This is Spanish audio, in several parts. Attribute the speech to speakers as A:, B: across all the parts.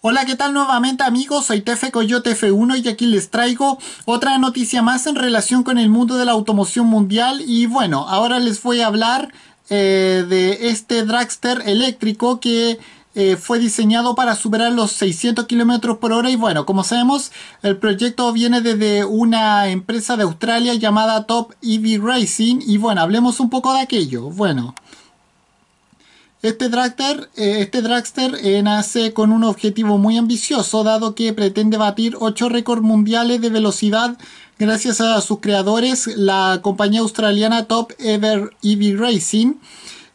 A: Hola, ¿qué tal nuevamente amigos? Soy Tefe Coyote F1 y aquí les traigo otra noticia más en relación con el mundo de la automoción mundial y bueno, ahora les voy a hablar eh, de este dragster eléctrico que eh, fue diseñado para superar los 600 kilómetros por hora y bueno, como sabemos, el proyecto viene desde una empresa de Australia llamada Top EV Racing y bueno, hablemos un poco de aquello. Bueno. Este dragster, eh, este eh, nace con un objetivo muy ambicioso, dado que pretende batir 8 récords mundiales de velocidad gracias a sus creadores, la compañía australiana Top Ever EV Racing,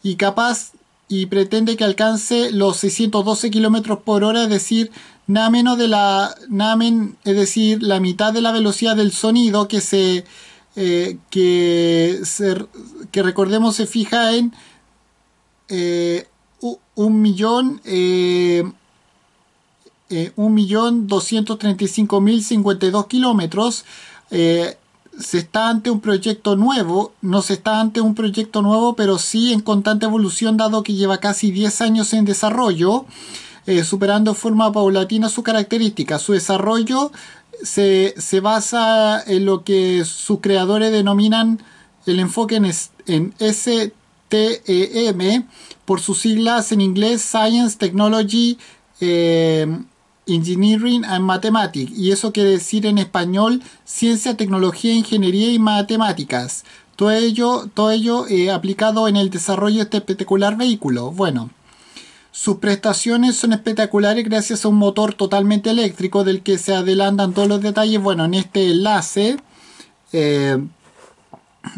A: y capaz y pretende que alcance los 612 km por hora, es decir, nada menos de la, es decir, la mitad de la velocidad del sonido que se, eh, que, se, que recordemos se fija en eh, eh, eh, un millón millón doscientos mil cincuenta kilómetros eh, se está ante un proyecto nuevo, no se está ante un proyecto nuevo, pero sí en constante evolución, dado que lleva casi 10 años en desarrollo, superando forma paulatina su característica. Su desarrollo se, basa en lo que sus creadores denominan el enfoque en, ese e por sus siglas en inglés Science, Technology, eh, Engineering and Mathematics, y eso quiere decir en español Ciencia, Tecnología, Ingeniería y Matemáticas. Todo ello, todo ello eh, aplicado en el desarrollo de este espectacular vehículo. Bueno, sus prestaciones son espectaculares gracias a un motor totalmente eléctrico del que se adelantan todos los detalles. Bueno, en este enlace. Eh,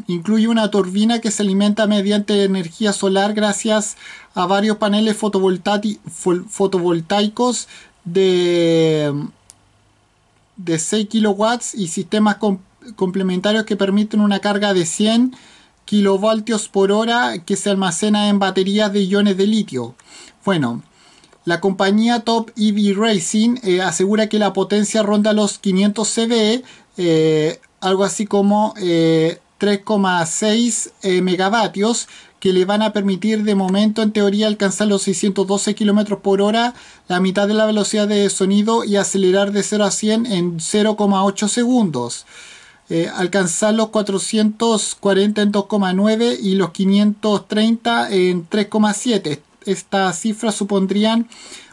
A: Incluye una turbina que se alimenta mediante energía solar gracias a varios paneles fotovoltaicos de, de 6 kilowatts y sistemas complementarios que permiten una carga de 100 kilovatios por hora que se almacena en baterías de iones de litio. Bueno, la compañía Top EV Racing eh, asegura que la potencia ronda los 500 cv, eh, algo así como eh, 3,6 eh, megavatios que le van a permitir de momento en teoría alcanzar los 612 km por hora, la mitad de la velocidad de sonido y acelerar de 0 a 100 en 0,8 segundos. Eh, alcanzar los 440 en 2,9 y los 530 en 3,7. Estas cifras supondrían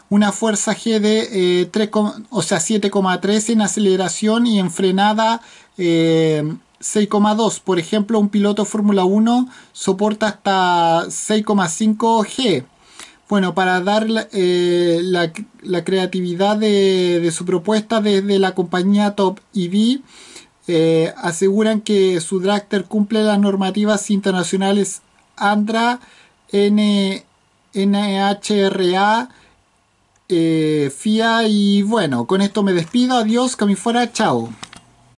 A: una fuerza G de 3, eh, o sea, 7,3 en aceleración y en frenada 6,2. Por ejemplo, un piloto Fórmula 1 soporta hasta 6,5 G. Bueno, para dar la, eh, creatividad de, su propuesta desde la compañía Top EV, eh, aseguran que su dragster cumple las normativas internacionales ANDRA, N, NHRA, eh, FIA y bueno, con esto me despido, adiós, que me fuera, chao.